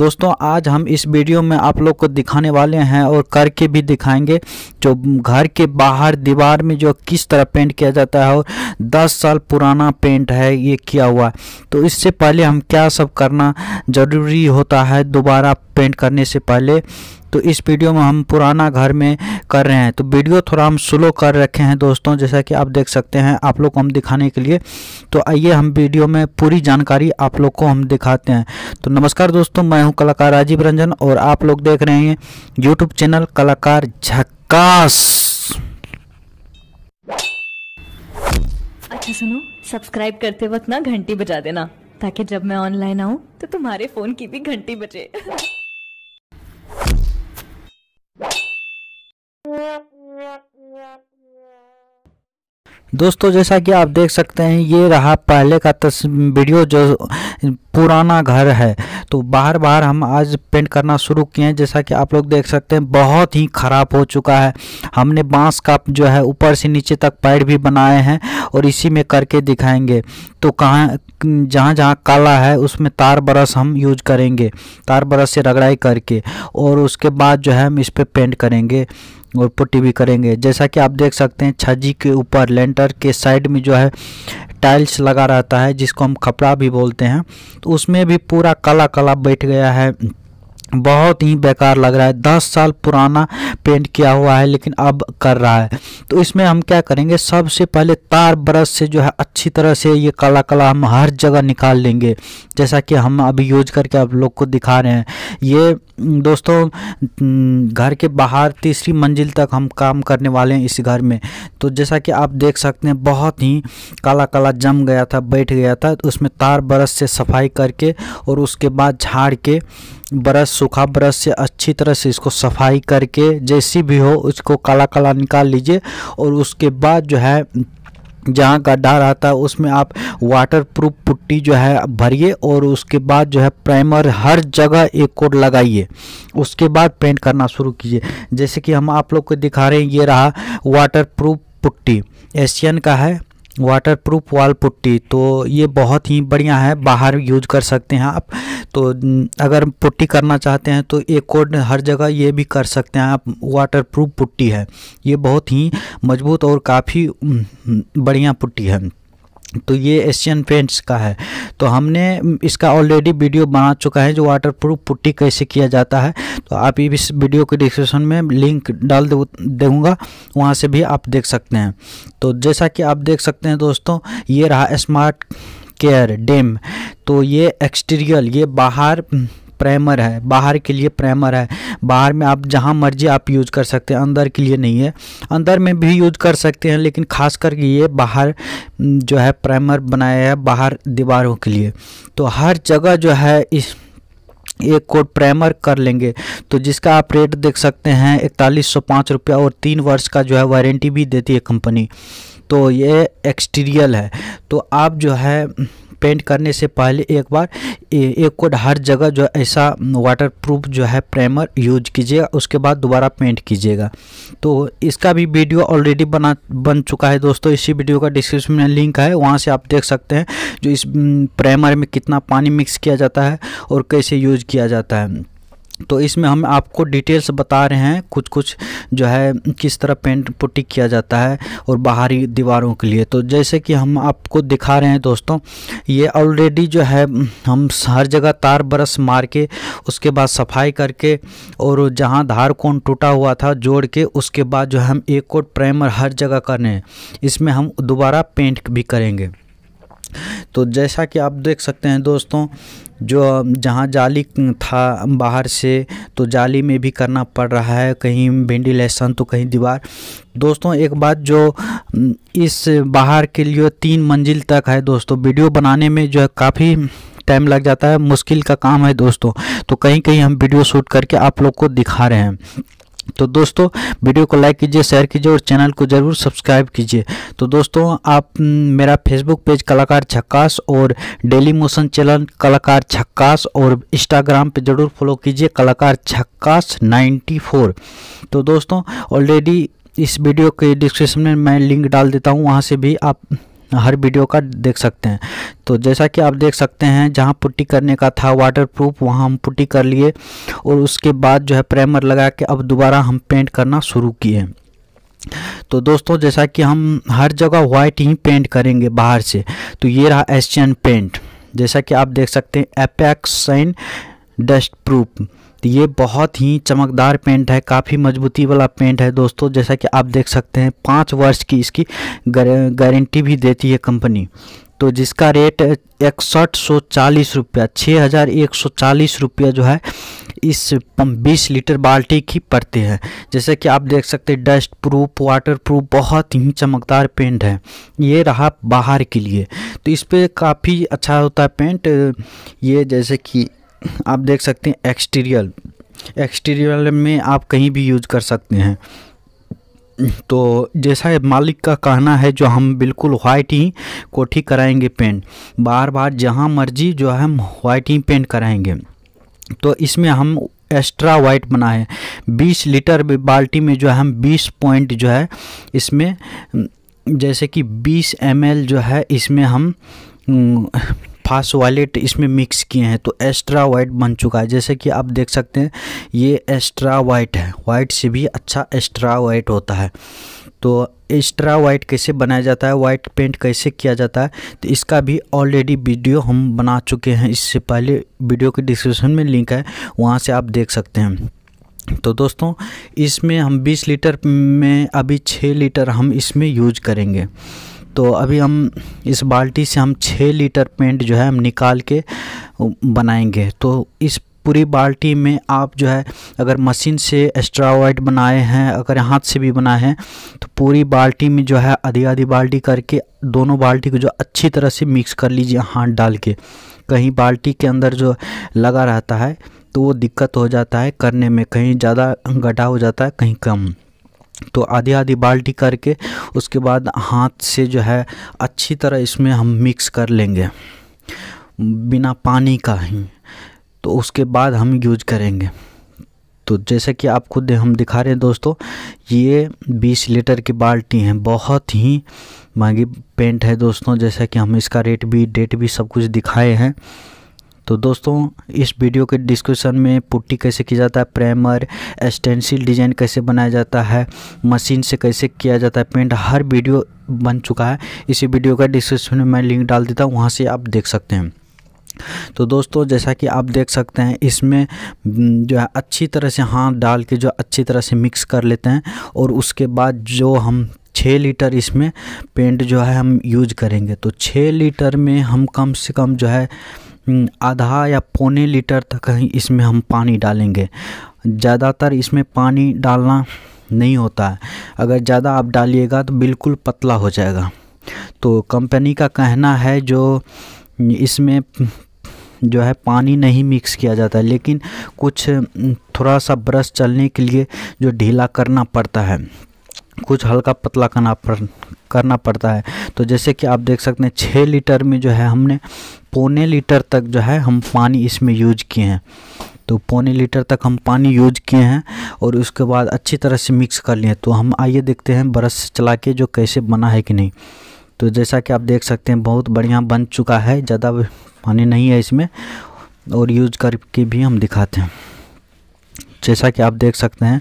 दोस्तों आज हम इस वीडियो में आप लोग को दिखाने वाले हैं और करके भी दिखाएंगे जो घर के बाहर दीवार में जो किस तरह पेंट किया जाता है और 10 साल पुराना पेंट है ये किया हुआ है तो इससे पहले हम क्या सब करना ज़रूरी होता है दोबारा पेंट करने से पहले तो इस वीडियो में हम पुराना घर में कर रहे हैं तो वीडियो थोड़ा हम स्लो कर रखे हैं दोस्तों जैसा कि आप देख सकते हैं आप लोग को हम दिखाने के लिए तो आइए हम वीडियो में पूरी जानकारी आप लोग को हम दिखाते हैं तो नमस्कार दोस्तों मैं हूँ कलाकार राजीव रंजन और आप लोग देख रहे हैं यूट्यूब चैनल कलाकार झक्कास अच्छा सुनो सब्सक्राइब करते वक्त ना घंटी बजा देना ताकि जब मैं ऑनलाइन आऊँ तो तुम्हारे फोन की भी घंटी बजे दोस्तों जैसा कि आप देख सकते हैं ये रहा पहले का तस्वीर वीडियो जो पुराना घर है तो बाहर बाहर हम आज पेंट करना शुरू किए हैं जैसा कि आप लोग देख सकते हैं बहुत ही ख़राब हो चुका है हमने बांस का जो है ऊपर से नीचे तक पैड भी बनाए हैं और इसी में करके दिखाएंगे तो कहाँ जहाँ जहाँ काला है उसमें तार बरस हम यूज करेंगे तार बरस से रगड़ाई करके और उसके बाद जो है हम इस पर पे पेंट करेंगे और पुट्टी भी करेंगे जैसा कि आप देख सकते हैं छज्जी के ऊपर लेंटर के साइड में जो है टाइल्स लगा रहता है जिसको हम खपड़ा भी बोलते हैं तो उसमें भी पूरा काला काला बैठ गया है बहुत ही बेकार लग रहा है दस साल पुराना पेंट किया हुआ है लेकिन अब कर रहा है तो इसमें हम क्या करेंगे सबसे पहले तार ब्रश से जो है अच्छी तरह से ये काला काला हम हर जगह निकाल लेंगे जैसा कि हम अभी यूज करके आप लोग को दिखा रहे हैं ये दोस्तों घर के बाहर तीसरी मंजिल तक हम काम करने वाले हैं इस घर में तो जैसा कि आप देख सकते हैं बहुत ही काला काला जम गया था बैठ गया था तो उसमें तार ब्रश से सफाई करके और उसके बाद झाड़ के ब्रश सूखा ब्रश से अच्छी तरह से इसको सफाई करके जैसी भी हो उसको काला काला निकाल लीजिए और उसके बाद जो है जहाँ गड्ढा रहता है उसमें आप वाटर प्रूफ पुट्टी जो है भरिए और उसके बाद जो है प्राइमर हर जगह एक कोट लगाइए उसके बाद पेंट करना शुरू कीजिए जैसे कि हम आप लोग को दिखा रहे हैं ये रहा वाटर प्रूफ पुट्टी एशियन का है वाटर प्रूफ वाल पुट्टी तो ये बहुत ही बढ़िया है बाहर यूज कर सकते हैं आप तो अगर पुट्टी करना चाहते हैं तो एक कोड हर जगह ये भी कर सकते हैं आप वाटर प्रूफ पुट्टी है ये बहुत ही मजबूत और काफ़ी बढ़िया पुट्टी है तो ये एशियन पेंट्स का है तो हमने इसका ऑलरेडी वीडियो बना चुका है जो वाटर प्रूफ पुट्टी कैसे किया जाता है तो आप इस वीडियो के डिस्क्रिप्शन में लिंक डाल दूँगा वहाँ से भी आप देख सकते हैं तो जैसा कि आप देख सकते हैं दोस्तों ये रहा स्मार्ट केयर डेम तो ये एक्सटीरियर ये बाहर प्राइमर हम्म, है बाहर के लिए प्राइमर है बाहर में आप जहाँ मर्जी आप यूज कर सकते हैं अंदर के लिए नहीं है अंदर में भी यूज कर सकते हैं लेकिन खास करके ये बाहर हम्म, जो है प्राइमर बनाया है बाहर दीवारों के लिए तो हर जगह जो है इस एक कोट प्राइमर कर लेंगे तो जिसका आप रेट देख सकते हैं इकतालीस सौ पाँच रुपया और तीन वर्ष का जो है वारंटी भी देती है कंपनी तो ये एक्सटीरियर है तो आप जो है पेंट करने से पहले एक बार एक कोड हर जगह जो ऐसा वाटर प्रूफ जो है प्राइमर यूज कीजिएगा उसके बाद दोबारा पेंट कीजिएगा तो इसका भी वीडियो ऑलरेडी बना बन चुका है दोस्तों इसी वीडियो का डिस्क्रिप्शन में लिंक है वहाँ से आप देख सकते हैं जो इस प्राइमर में कितना पानी मिक्स किया जाता है और कैसे यूज किया जाता है तो इसमें हम आपको डिटेल्स बता रहे हैं कुछ कुछ जो है किस तरह पेंट पुटी किया जाता है और बाहरी दीवारों के लिए तो जैसे कि हम आपको दिखा रहे हैं दोस्तों ये ऑलरेडी जो है हम हर जगह तार बरस मार के उसके बाद सफाई करके और जहाँ धार कोण टूटा हुआ था जोड़ के उसके बाद जो है हम एक कोट प्राइमर हर जगह करने हैं इसमें हम दोबारा पेंट भी करेंगे तो जैसा कि आप देख सकते हैं दोस्तों जो जहाँ जाली था बाहर से तो जाली में भी करना पड़ रहा है कहीं भिंडी लहसन तो कहीं दीवार दोस्तों एक बात जो इस बाहर के लिए तीन मंजिल तक है दोस्तों वीडियो बनाने में जो है काफ़ी टाइम लग जाता है मुश्किल का काम है दोस्तों तो कहीं कहीं हम वीडियो शूट करके आप लोग को दिखा रहे हैं तो दोस्तों वीडियो को लाइक कीजिए शेयर कीजिए और चैनल को ज़रूर सब्सक्राइब कीजिए तो दोस्तों आप मेरा फेसबुक पेज कलाकार झक्कास और डेली मोशन चैनल कलाकार झक्कास और इंस्टाग्राम पे ज़रूर फॉलो कीजिए कलाकार झक्कास 94 तो दोस्तों ऑलरेडी इस वीडियो के डिस्क्रिप्शन में मैं लिंक डाल देता हूँ वहाँ से भी आप हर वीडियो का देख सकते हैं तो जैसा कि आप देख सकते हैं जहाँ पुट्टी करने का था वाटर प्रूफ वहाँ हम पुट्टी कर लिए और उसके बाद जो है प्राइमर लगा के अब दोबारा हम पेंट करना शुरू किए तो दोस्तों जैसा कि हम हर जगह वाइट ही पेंट करेंगे बाहर से तो ये रहा एशियन पेंट जैसा कि आप देख सकते हैं एपैक्स साइन डस्ट प्रूफ तो ये बहुत ही चमकदार पेंट है काफ़ी मजबूती वाला पेंट है दोस्तों जैसा कि आप देख सकते हैं पाँच वर्ष की इसकी गारंटी भी देती है कंपनी तो जिसका रेट इकसठ सौ चालीस रुपया छः हज़ार एक सौ चालीस रुपया जो है इस बीस लीटर बाल्टी की पड़ती है जैसे कि आप देख सकते हैं डस्ट प्रूफ वाटर प्रूफ बहुत ही चमकदार पेंट है ये रहा बाहर के लिए तो इस पर काफ़ी अच्छा होता है पेंट ये जैसे कि आप देख सकते हैं एक्सटीरियल एक्सटीरियर में आप कहीं भी यूज कर सकते हैं तो जैसा मालिक का कहना है जो हम बिल्कुल वाइट ही कोठी कराएंगे पेंट बार बार जहाँ मर्जी जो है हम वाइट ही पेंट कराएंगे तो इसमें हम एक्स्ट्रा वाइट बनाए है 20 लीटर बाल्टी में जो है हम 20 पॉइंट जो है इसमें जैसे कि 20 एम जो है इसमें हम वॉलेट इसमें मिक्स किए हैं तो एक्स्ट्रा वाइट बन चुका है जैसे कि आप देख सकते हैं ये एक्स्ट्रा वाइट है वाइट से भी अच्छा एक्स्ट्रा वाइट होता है तो एक्स्ट्रा वाइट कैसे बनाया जाता है वाइट पेंट कैसे किया जाता है तो इसका भी ऑलरेडी वीडियो हम बना चुके हैं इससे पहले वीडियो के डिस्क्रिप्शन में लिंक है वहाँ से आप देख सकते हैं तो दोस्तों इसमें हम 20 लीटर में अभी 6 लीटर हम इसमें यूज करेंगे तो अभी हम इस बाल्टी से हम छः लीटर पेंट जो है हम निकाल के बनाएंगे तो इस पूरी बाल्टी में आप जो है अगर मशीन से एक्स्ट्रा वाइट बनाए हैं अगर हाथ से भी बनाए हैं तो पूरी बाल्टी में जो है आधी आधी बाल्टी करके दोनों बाल्टी को जो अच्छी तरह से मिक्स कर लीजिए हाथ डाल के कहीं बाल्टी के अंदर जो लगा रहता है तो वो दिक्कत हो जाता है करने में कहीं ज़्यादा गड्ढा हो जाता है कहीं कम तो आधी आधी बाल्टी करके उसके बाद हाथ से जो है अच्छी तरह इसमें हम मिक्स कर लेंगे बिना पानी का ही तो उसके बाद हम यूज करेंगे तो जैसे कि आपको खुद हम दिखा रहे हैं दोस्तों ये 20 लीटर की बाल्टी हैं बहुत ही महंगी पेंट है दोस्तों जैसा कि हम इसका रेट भी डेट भी सब कुछ दिखाए हैं तो दोस्तों इस वीडियो के डिस्कशन में पुट्टी कैसे की जाता है प्राइमर स्टेंसिल डिज़ाइन कैसे बनाया जाता है मशीन से कैसे किया जाता है पेंट हर वीडियो बन चुका है इसी वीडियो का डिस्क्रिप्शन में मैं लिंक डाल देता हूँ वहाँ से आप देख सकते हैं तो दोस्तों जैसा कि आप देख सकते हैं इसमें जो है अच्छी तरह से हाथ डाल के जो अच्छी तरह से मिक्स कर लेते हैं और उसके बाद जो हम छः लीटर इसमें पेंट जो है हम यूज करेंगे तो छः लीटर में हम कम से कम जो है आधा या पौने लीटर तक ही इसमें हम पानी डालेंगे ज़्यादातर इसमें पानी डालना नहीं होता है अगर ज़्यादा आप डालिएगा तो बिल्कुल पतला हो जाएगा तो कंपनी का कहना है जो इसमें जो है पानी नहीं मिक्स किया जाता है लेकिन कुछ थोड़ा सा ब्रश चलने के लिए जो ढीला करना पड़ता है कुछ हल्का पतला करना पड़ करना पड़ता है तो जैसे कि आप देख सकते हैं छः लीटर में जो है हमने पौने लीटर तक जो है हम पानी इसमें यूज किए हैं तो पौने लीटर तक हम पानी यूज किए हैं और उसके बाद अच्छी तरह से मिक्स कर लिए तो हम आइए देखते हैं ब्रश चला के जो कैसे बना है कि नहीं तो जैसा कि आप देख सकते हैं बहुत बढ़िया बन चुका है ज़्यादा पानी नहीं है इसमें और यूज करके भी हम दिखाते हैं जैसा कि आप देख सकते हैं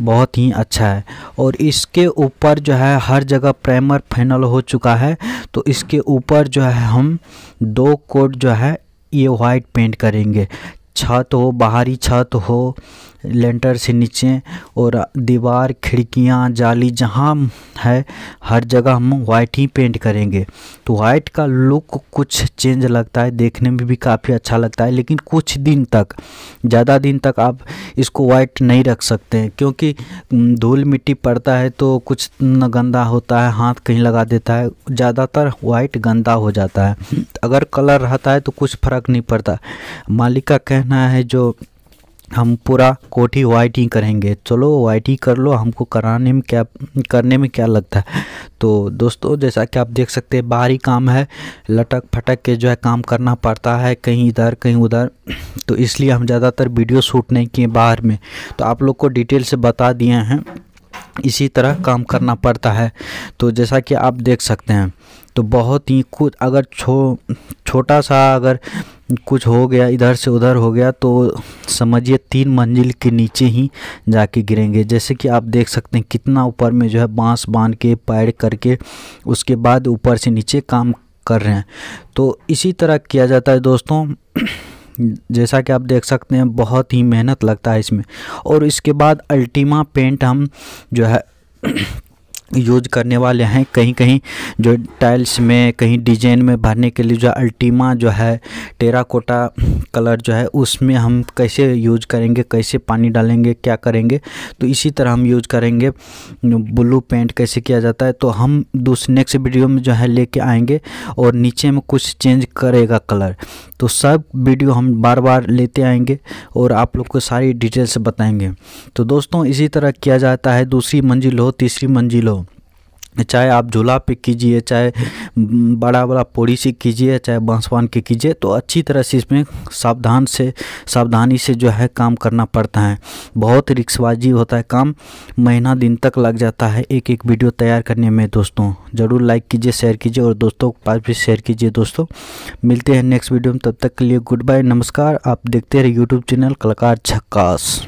बहुत ही अच्छा है और इसके ऊपर जो है हर जगह प्राइमर फाइनल हो चुका है तो इसके ऊपर जो है हम दो कोट जो है ये वाइट पेंट करेंगे छत हो बाहरी छत हो लेंटर से नीचे और दीवार खिड़कियाँ जाली जहाँ है हर जगह हम वाइट ही पेंट करेंगे तो वाइट का लुक कुछ चेंज लगता है देखने में भी काफ़ी अच्छा लगता है लेकिन कुछ दिन तक ज़्यादा दिन तक आप इसको वाइट नहीं रख सकते हैं क्योंकि धूल मिट्टी पड़ता है तो कुछ गंदा होता है हाथ कहीं लगा देता है ज़्यादातर वाइट गंदा हो जाता है अगर कलर रहता है तो कुछ फ़र्क नहीं पड़ता मालिक का कह कहना है जो हम पूरा कोठी वाइट ही करेंगे चलो वाइट ही कर लो हमको कराने में क्या करने में क्या लगता है तो दोस्तों जैसा कि आप देख सकते हैं बाहरी काम है लटक फटक के जो है काम करना पड़ता है कहीं इधर कहीं उधर तो इसलिए हम ज़्यादातर वीडियो शूट नहीं किए बाहर में तो आप लोग को डिटेल से बता दिए हैं इसी तरह काम करना पड़ता है तो जैसा कि आप देख सकते हैं तो बहुत ही कुछ अगर छो छोटा सा अगर कुछ हो गया इधर से उधर हो गया तो समझिए तीन मंजिल के नीचे ही जाके गिरेंगे जैसे कि आप देख सकते हैं कितना ऊपर में जो है बांस बांध के पैर करके उसके बाद ऊपर से नीचे काम कर रहे हैं तो इसी तरह किया जाता है दोस्तों जैसा कि आप देख सकते हैं बहुत ही मेहनत लगता है इसमें और इसके बाद अल्टीमा पेंट हम जो है यूज करने वाले हैं कहीं कहीं जो टाइल्स में कहीं डिजाइन में भरने के लिए जो अल्टीमा जो है टेराकोटा कलर जो है उसमें हम कैसे यूज करेंगे कैसे पानी डालेंगे क्या करेंगे तो इसी तरह हम यूज करेंगे ब्लू पेंट कैसे किया जाता है तो हम दूसरे नेक्स्ट वीडियो में जो है लेके आएंगे और नीचे में कुछ चेंज करेगा कलर तो सब वीडियो हम बार बार लेते आएंगे और आप लोग को सारी डिटेल्स बताएंगे तो दोस्तों इसी तरह किया जाता है दूसरी मंजिल हो तीसरी मंजिल हो चाहे आप झूला पे कीजिए चाहे बड़ा बड़ा पोड़ी से कीजिए चाहे बांसवान के कीजिए तो अच्छी तरह से इसमें सावधान से सावधानी से जो है काम करना पड़ता है बहुत रिक्सबाजी होता है काम महीना दिन तक लग जाता है एक एक वीडियो तैयार करने में दोस्तों ज़रूर लाइक कीजिए शेयर कीजिए और दोस्तों के पास भी शेयर कीजिए दोस्तों मिलते हैं नेक्स्ट वीडियो में तब तक के लिए गुड बाय नमस्कार आप देखते रहे यूट्यूब चैनल कलाकार छक्काश